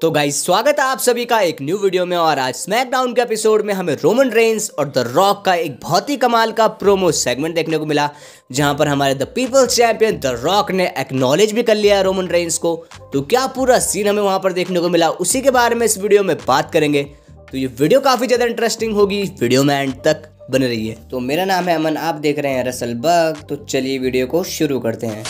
तो गाइज स्वागत है आप सभी का एक न्यू वीडियो में और आज स्मैकडाउन के एपिसोड में हमें रोमन रेंस और द रॉक का एक बहुत ही कमाल का प्रोमो सेगमेंट देखने को मिला जहां पर हमारे the people's champion the Rock ने एक्नॉलेज भी कर लिया रोमन रेंस को तो क्या पूरा सीन हमें वहां पर देखने को मिला उसी के बारे में इस वीडियो में बात करेंगे तो ये वीडियो काफ़ी ज़्यादा इंटरेस्टिंग होगी वीडियो में एंड तक बन रही है तो मेरा नाम है अमन आप देख रहे हैं रसल बग तो चलिए वीडियो को शुरू करते हैं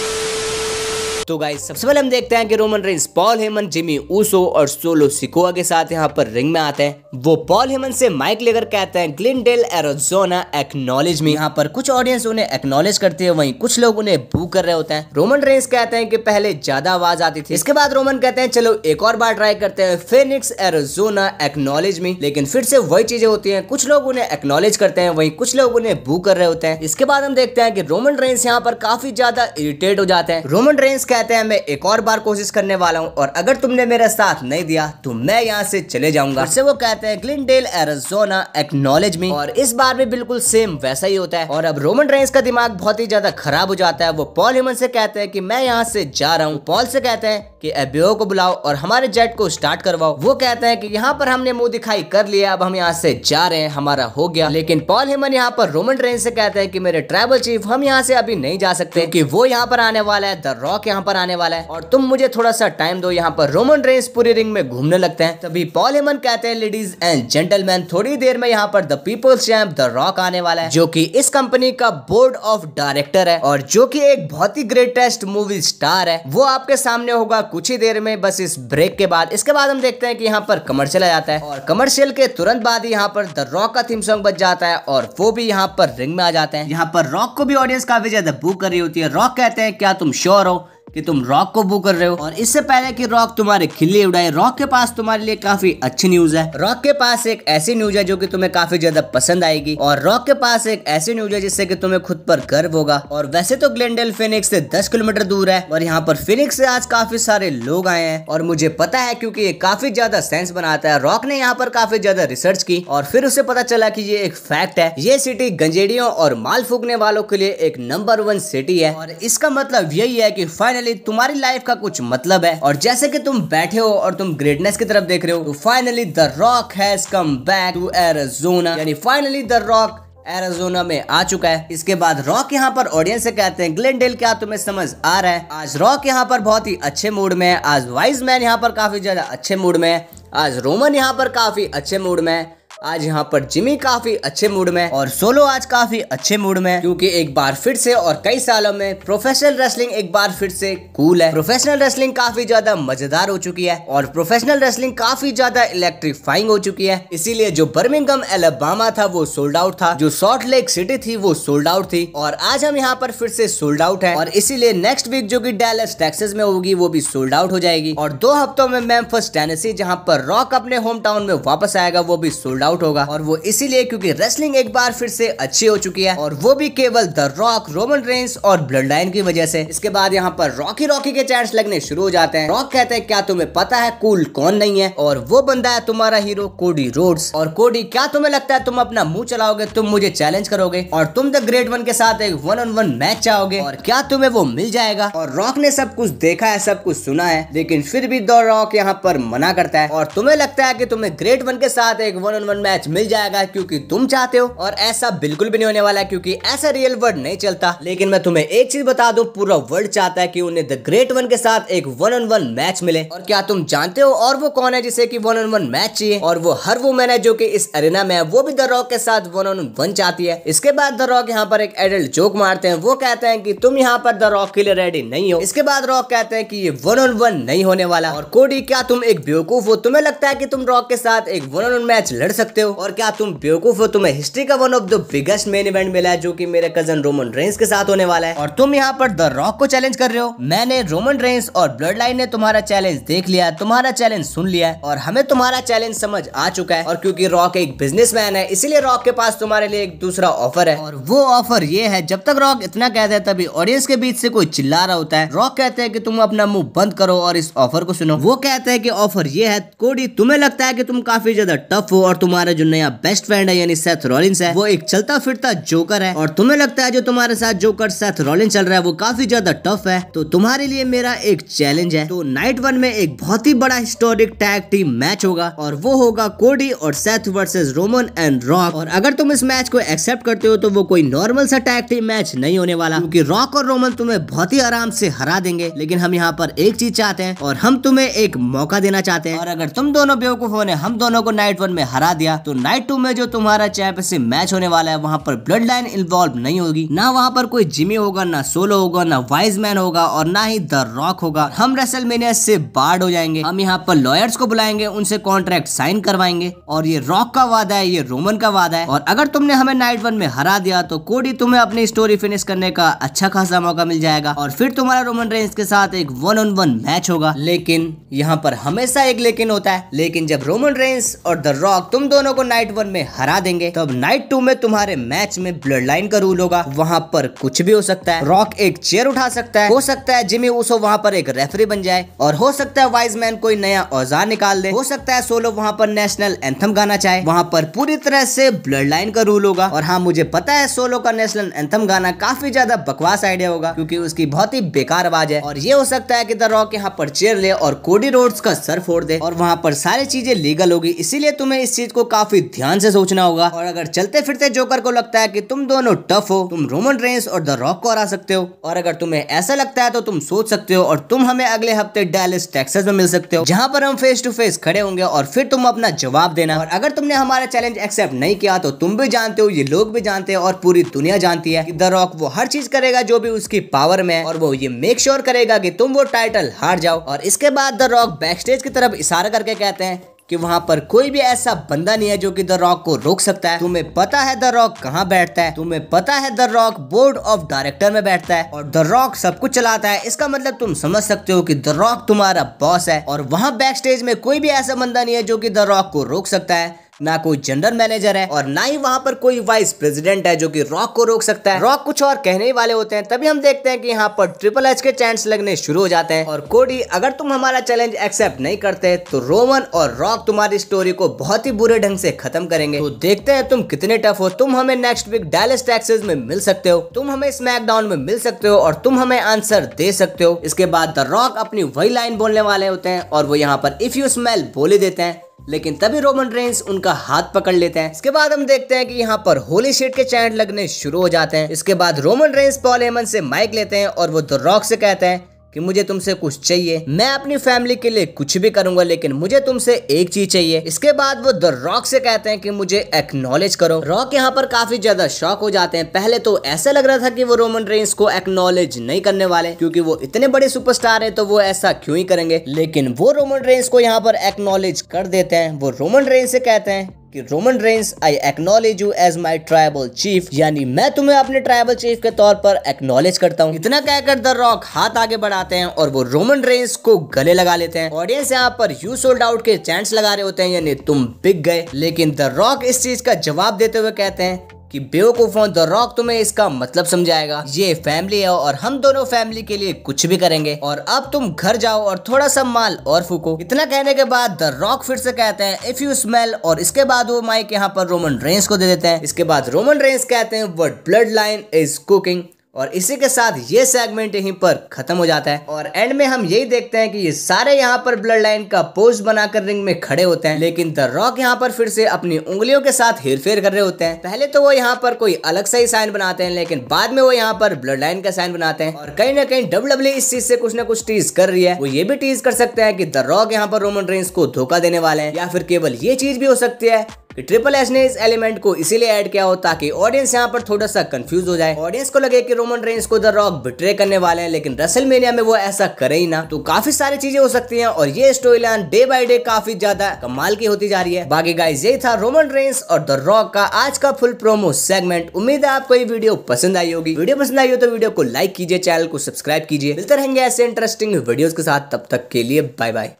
तो गाइस सबसे पहले हम देखते हैं कि Roman Reigns Paul Heyman Jimmy Uso और सोलो सिकोआ के साथ यहाँ पर रिंग में आते हैं वो पॉल हेमन से माइक लेकर कहते हैं ग्लिन डेल एरोजोना एक्नोलेज में यहाँ पर कुछ ऑडियंस उन्हें एक्नोलेज करते हैं वहीं कुछ लोग उन्हें बू कर रहे होते हैं रोमन रेंस कहते हैं कि पहले ज्यादा आवाज आती थी इसके बाद रोमन कहते हैं चलो एक और बार ट्राई करते हैं फेनिक्स एरोजोना एक्नोलेज में लेकिन फिर से वही चीजें होती है कुछ लोग उन्हें एक्नोलेज करते हैं वही कुछ लोग उन्हें बू कर रहे होते हैं इसके बाद हम देखते हैं कि रोमन रेंस यहाँ पर काफी ज्यादा इरिटेट हो जाते हैं रोमन रेंस कहते हैं मैं एक और बार कोशिश करने वाला हूँ और अगर तुमने मेरा साथ नहीं दिया तो मैं यहाँ से चले जाऊंगा उससे वो कहते हैं ग्लिनडेल एरिजोना एक्नोलेज मी और इस बार भी बिल्कुल सेम वैसा ही होता है और अब रोमन रेंस का दिमाग बहुत ही ज्यादा खराब हो जाता है वो पॉल हिमन से कहते हैं कि मैं यहाँ से जा रहा हूँ पॉल से कहते हैं कि एबीओ को बुलाओ और हमारे जेट को स्टार्ट करवाओ वो कहते हैं कि यहाँ पर हमने मुंह दिखाई कर लिया अब हम यहाँ से जा रहे हैं हमारा हो गया लेकिन पॉल हेमन यहाँ पर रोमन ट्रेन से कहते हैं कि मेरे ट्रैवल चीफ हम यहाँ से अभी नहीं जा सकते कि वो यहाँ पर आने वाला है द रॉक यहाँ पर आने वाला है और तुम मुझे थोड़ा सा टाइम दो यहाँ पर रोमन रेंस पूरे रिंग में घूमने लगते हैं तभी पॉल हेमन कहते हैं लेडीज एंड जेंटलमैन थोड़ी देर में यहाँ पर the people's champ the Rock आने वाला है जो की इस कंपनी का बोर्ड ऑफ डायरेक्टर है और जो की एक बहुत ही ग्रेटेस्ट मूवी स्टार है वो आपके सामने होगा कुछ ही देर में बस इस ब्रेक के बाद इसके बाद हम देखते हैं कि यहाँ पर कमर्शियल आ जाता है और कमर्शियल के तुरंत बाद ही यहाँ पर द रॉक का थीम सॉन्ग बच जाता है और वो भी यहाँ पर रिंग में आ जाते हैं यहाँ पर रॉक को भी ऑडियंस काफी ज्यादा बुक कर रही होती है रॉक कहते हैं क्या तुम श्योर हो कि तुम रॉक को बू कर रहे हो और इससे पहले कि रॉक तुम्हारे खिल्ली उड़ाए रॉक के पास तुम्हारे लिए काफी अच्छी न्यूज है रॉक के पास एक ऐसी न्यूज है जो कि तुम्हें काफी ज्यादा पसंद आएगी और रॉक के पास एक ऐसी न्यूज है जिससे कि तुम्हें खुद पर गर्व होगा और वैसे तो ग्लेंडल फिनिक्स से दस किलोमीटर दूर है और यहाँ पर फिनिक्स से आज काफी सारे लोग आए हैं और मुझे पता है क्यूँकी ये काफी ज्यादा सेंस बनाता है रॉक ने यहाँ पर काफी ज्यादा रिसर्च की और फिर उसे पता चला की ये एक फैक्ट है ये सिटी गंजेड़ियों और माल फूकने वालों के लिए एक नंबर वन सिटी है और इसका मतलब यही है की फाइनली फाइनली तुम्हारी लाइफ का कुछ मतलब है और जैसे कि तुम बैठे हो और तुम ग्रेटनेस की तरफ देख रहे हो तो finally the Rock has come back to Arizona यानी फाइनली द रॉक एरिजोना में आ चुका है इसके बाद रॉक यहाँ पर ऑडियंस से कहते हैं ग्लेनडेल क्या तुम्हें समझ आ रहा है आज रॉक यहाँ पर बहुत ही अच्छे मूड में है आज वाइज मैन यहाँ पर काफी ज्यादा अच्छे मूड में है आज रोमन यहाँ पर काफी अच्छे मूड में है आज यहाँ पर जिमी काफी अच्छे मूड में और सोलो आज काफी अच्छे मूड में क्योंकि एक बार फिर से और कई सालों में प्रोफेशनल रेसलिंग एक बार फिर से कूल है प्रोफेशनल रेसलिंग काफी ज्यादा मजेदार हो चुकी है और प्रोफेशनल रेसलिंग काफी ज्यादा इलेक्ट्रीफाइंग हो चुकी है इसीलिए जो बर्मिंगम एलबामा था वो सोल्ड आउट था जो सॉल्ट लेक सिटी थी वो सोल्ड आउट थी और आज हम यहाँ पर फिर से सोल्ड आउट है और इसीलिए नेक्स्ट वीक जो की डेलस टेक्सस में होगी वो भी सोल्ड आउट हो जाएगी और दो हफ्तों में मैम्फस टेनेसी जहाँ पर रॉक अपने होम टाउन में वापस आएगा वो भी सोल्ड आउट आउट होगा और वो इसीलिए क्योंकि रेसलिंग एक बार फिर से अच्छी हो चुकी है और वो भी केवल द रॉक रोमन रेंस और ब्लड लाइन की वजह से इसके बाद यहाँ पर रॉकी रॉकी के चांस लगने शुरू हो जाते हैं रॉक कहते हैं क्या तुम्हें पता है कूल कौन नहीं है और वो बंदा है तुम्हारा हीरो कोडी रोड और कोडी क्या तुम्हें लगता है तुम अपना मुंह चलाओगे तुम मुझे चैलेंज करोगे और तुम द ग्रेट वन के साथ एक वन ऑन वन मैच चाहोगे और क्या तुम्हें वो मिल जाएगा और रॉक ने सब कुछ देखा है सब कुछ सुना है लेकिन फिर भी द रॉक यहाँ पर मना करता है और तुम्हें लगता है कि तुम्हें ग्रेट वन के साथ एक one on one one match मिल जाएगा क्योंकि तुम चाहते हो और ऐसा बिल्कुल भी नहीं होने वाला क्योंकि ऐसा रियल वर्ल्ड नहीं चलता लेकिन मैं तुम्हें एक चीज बता दूं पूरा वर्ल्ड चाहता है कि उन्हें द ग्रेट वन के साथ एक वन ऑन वन मैच मिले और क्या तुम जानते हो और वो कौन है जिसे की वन ऑन वन मैच चाहिए और वो हर वो मैन है जो की इस अरेना में है वो भी द रॉक के साथ वन ऑन वन चाहती है इसके बाद द रॉक यहाँ पर एक एडल्ट जोक मारते हैं वो कहते हैं की तुम यहाँ पर द रॉक के लिए रेडी नहीं हो इसके बाद रॉक कहते हैं कि ये वन ऑन वन नहीं होने वाला और कोडी क्या तुम एक बेवकूफ हो तुम्हें लगता है कि तुम रॉक के साथ एक वन ऑन वन मैच लड़ सकते सकते हो और क्या तुम बेवकूफ हो तुम्हें हिस्ट्री का one of the biggest main event मिला है जो की मेरे कजन रोमन रेंस के साथ होने वाला है और तुम यहाँ पर द रॉक को चैलेंज कर रहे हो मैंने रोमन रेंस और ब्लड लाइन ने तुम्हारा चैलेंज देख लिया तुम्हारा चैलेंज सुन लिया और हमें तुम्हारा चैलेंज समझ आ चुका है और क्यूँकी रॉक एक बिजनेसमैन है इसीलिए रॉक के पास तुम्हारे लिए एक दूसरा ऑफर है और वो ऑफर ये है जब तक रॉक इतना कहते हैं तभी ऑडियंस के बीच से कोई चिल्ला रहा होता है रॉक कहते हैं कि तुम अपना मुंह बंद करो और इस ऑफर को सुनो वो कहते हैं कि ऑफर ये है कोडी तुम्हें लगता है कि तुम काफी ज्यादा टफ हो और तुम्हारे तुम्हारा जो नया बेस्ट फ्रेंड है यानी सेथ रॉलिंस है वो एक चलता फिरता जोकर है और तुम्हें लगता है जो तुम्हारे साथ जोकर सेथ रॉलिंस चल रहा है वो काफी ज्यादा टफ है तो तुम्हारे लिए मेरा एक चैलेंज है तो नाइट वन में एक बहुत ही बड़ा हिस्टोरिक टैग टीम मैच होगा और वो होगा कोडी और Seth versus Roman and Rock और अगर तुम इस मैच को एक्सेप्ट करते हो तो वो कोई नॉर्मल सा टैग टीम मैच नहीं होने वाला क्योंकि रॉक और रोमन तुम्हें बहुत ही आराम से हरा देंगे लेकिन हम यहाँ पर एक चीज चाहते हैं और हम तुम्हें एक मौका देना चाहते हैं और अगर तुम दोनों बेवकूफों ने हम दोनों को नाइट वन में हरा दिया दिया तो नाइट टू में जो तुम्हारा चैंपियनशिप मैच होने वाला है वहाँ पर ब्लड लाइन इन्वॉल्व नहीं होगी ना वहाँ पर कोई जिमी होगा ना सोलो होगा ना वाइज मैन होगा और ना ही द रॉक होगा हम रेसल से बाढ़ हो जाएंगे हम यहाँ पर लॉयर्स को बुलाएंगे उनसे कॉन्ट्रैक्ट साइन करवाएंगे और ये रॉक का वादा है ये रोमन का वादा है और अगर तुमने हमें नाइट वन में हरा दिया तो कोडी तुम्हें अपनी स्टोरी फिनिश करने का अच्छा खासा मौका मिल जाएगा और फिर तुम्हारा रोमन रेंज के साथ एक वन ऑन वन मैच होगा लेकिन यहाँ पर हमेशा एक लेकिन होता है लेकिन जब रोमन रेंज और द रॉक तुम दो दोनों को नाइट वन में हरा देंगे तो नाइट टू में तुम्हारे मैच में ब्लड लाइन का रूल होगा वहाँ पर कुछ भी हो सकता है रॉक एक चेयर उठा सकता है हो सकता है जिमी उसो वहाँ पर एक रेफरी बन जाए और हो सकता है वाइज मैन कोई नया औजार निकाल दे हो सकता है सोलो वहाँ पर नेशनल एंथम गाना चाहे वहाँ पर पूरी तरह से ब्लड लाइन का रूल होगा और हाँ मुझे पता है सोलो का नेशनल एंथम गाना काफी ज्यादा बकवास आइडिया होगा क्योंकि उसकी बहुत ही बेकार आवाज है और ये हो सकता है कि द रॉक यहाँ पर चेयर ले और कोडी रोड्स का सर फोड़ दे और वहाँ पर सारी चीजें लीगल होगी इसीलिए तुम्हें इस चीज को काफी ध्यान से सोचना होगा और अगर चलते फिरते जोकर को लगता है कि तुम दोनों टफ हो तुम रोमन रेंस और द रॉक को हरा सकते हो और अगर तुम्हें ऐसा लगता है तो तुम सोच सकते हो और तुम हमें अगले हफ्ते डायलिस टेक्सास में मिल सकते हो जहाँ पर हम फेस टू फेस खड़े होंगे और फिर तुम अपना जवाब देना और अगर तुमने हमारा चैलेंज एक्सेप्ट नहीं किया तो तुम भी जानते हो ये लोग भी जानते हैं और पूरी दुनिया जानती है द रॉक वो हर चीज करेगा जो भी उसकी पावर में और वो ये मेक श्योर करेगा की तुम वो टाइटल हार जाओ और इसके बाद द रॉक बैक स्टेज की तरफ इशारा करके कहते हैं कि वहाँ पर कोई भी ऐसा बंदा नहीं है जो कि द रॉक को रोक सकता है तुम्हें पता है द रॉक कहाँ बैठता है तुम्हें पता है the Rock board of director में बैठता है और द रॉक सब कुछ चलाता है इसका मतलब तुम समझ सकते हो कि द रॉक तुम्हारा बॉस है और वहाँ बैक स्टेज में कोई भी ऐसा बंदा नहीं है जो कि द रॉक को रोक सकता है ना कोई जनरल मैनेजर है और ना ही वहाँ पर कोई वाइस प्रेसिडेंट है जो की रॉक को रोक सकता है रॉक कुछ और कहने ही वाले होते हैं तभी हम देखते हैं की यहाँ पर ट्रिपल एच के चांस लगने शुरू हो जाते हैं और कोडी अगर तुम हमारा चैलेंज एक्सेप्ट नहीं करते तो रोमन और रॉक तुम्हारी स्टोरी को बहुत ही बुरे ढंग से खत्म करेंगे तो देखते हैं तुम कितने टफ हो तुम हमें नेक्स्ट वीक डायलिस टैक्सेस में मिल सकते हो तुम हमें स्मैकडाउन में मिल सकते हो और तुम हमें आंसर दे सकते हो इसके बाद द रॉक अपनी वही लाइन बोलने वाले होते हैं और वो यहाँ पर इफ यू स्मेल बोले देते हैं लेकिन तभी रोमन रेंस उनका हाथ पकड़ लेते हैं इसके बाद हम देखते हैं कि यहाँ पर होली शेट के चैंट लगने शुरू हो जाते हैं इसके बाद रोमन रेंस पॉल से माइक लेते हैं और वो द रॉक से कहते हैं कि मुझे तुमसे कुछ चाहिए मैं अपनी फैमिली के लिए कुछ भी करूंगा लेकिन मुझे तुमसे एक चीज चाहिए इसके बाद वो द रॉक से कहते हैं कि मुझे एक्नोलेज करो रॉक यहाँ पर काफी ज्यादा शॉक हो जाते हैं पहले तो ऐसा लग रहा था कि वो रोमन रेंस को एक्नोलेज नहीं करने वाले क्योंकि वो इतने बड़े सुपरस्टार है तो वो ऐसा क्यों ही करेंगे लेकिन वो रोमन रेंस को यहाँ पर एक्नोलेज कर देते हैं वो रोमन रेंस से कहते हैं कि Roman Reigns I acknowledge you as my tribal chief यानी मैं तुम्हें अपने ट्राइबल चीफ के तौर पर एक्नोलेज करता हूँ इतना कहकर द रॉक हाथ आगे बढ़ाते हैं और वो रोमन रेंस को गले लगा लेते हैं ऑडियंस यहाँ पर यू सोल्ड आउट के चांस लगा रहे होते हैं यानी तुम बिक गए लेकिन द रॉक इस चीज का जवाब देते हुए कहते हैं कि बेवकूफ हो द रॉक तुम्हें इसका मतलब समझाएगा ये फैमिली है और हम दोनों फैमिली के लिए कुछ भी करेंगे और अब तुम घर जाओ और थोड़ा सा माल और फूको इतना कहने के बाद द रॉक फिर से कहते हैं इफ यू स्मेल और इसके बाद वो माइक यहाँ पर रोमन रेंस को दे देते हैं इसके बाद रोमन रेंस कहते हैं what Bloodline is cooking और इसी के साथ ये सेगमेंट यहीं पर खत्म हो जाता है और एंड में हम यही देखते हैं कि ये सारे यहाँ पर ब्लड लाइन का पोज बनाकर रिंग में खड़े होते हैं लेकिन द रॉक यहाँ पर फिर से अपनी उंगलियों के साथ हेरफेर कर रहे होते हैं पहले तो वो यहाँ पर कोई अलग सा ही साइन बनाते हैं लेकिन बाद में वो यहाँ पर ब्लड लाइन का साइन बनाते हैं और कहीं ना कहीं डब्ल्यू डब्ल्यू e इस चीज से कुछ ना कुछ टीज कर रही है वो ये भी टीज कर सकते हैं कि द रॉक यहाँ पर रोमन रेंस को धोखा देने वाले हैं या फिर केवल ये चीज भी हो सकती है ट्रिपल एस ने इस एलिमेंट को इसीलिए ऐड किया हो ताकि ऑडियंस यहाँ पर थोड़ा सा कंफ्यूज हो जाए ऑडियंस को लगे कि रोमन रेंस को द रॉक बिट्रे करने वाले हैं लेकिन रेसलमेनिया में वो ऐसा करे ही ना तो काफी सारी चीजें हो सकती हैं और ये storyline day by day काफी ज्यादा कमाल की होती जा रही है बाकी गाइज यही था रोमन रेंस और द रॉक का आज का फुल प्रोमो सेगमेंट उम्मीद है आपको ये वीडियो पसंद आई होगी वीडियो पसंद आई हो तो वीडियो को लाइक कीजिए चैनल को सब्सक्राइब कीजिए मिलते रहेंगे ऐसे इंटरेस्टिंग वीडियोस के साथ तब तक के लिए बाय बाय